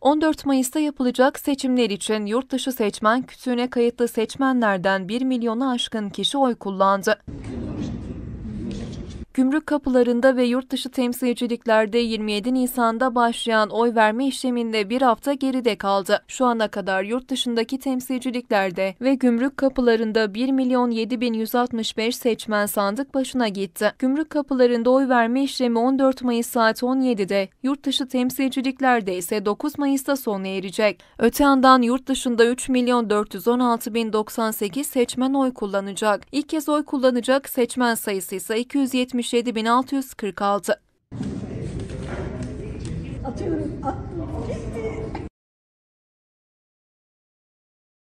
14 Mayıs'ta yapılacak seçimler için yurt dışı seçmen kütüğüne kayıtlı seçmenlerden 1 milyonu aşkın kişi oy kullandı. Gümrük kapılarında ve yurt dışı temsilciliklerde 27 Nisan'da başlayan oy verme işleminde bir hafta geride kaldı. Şu ana kadar yurt dışındaki temsilciliklerde ve gümrük kapılarında 1 milyon 7165 seçmen sandık başına gitti. Gümrük kapılarında oy verme işlemi 14 Mayıs saat 17'de, yurt dışı temsilciliklerde ise 9 Mayıs'ta sona erecek. Öte yandan yurt dışında 3 milyon 416 bin 98 seçmen oy kullanacak. İlk kez oy kullanacak seçmen sayısı ise 270 1677.646. Atıyorum. At,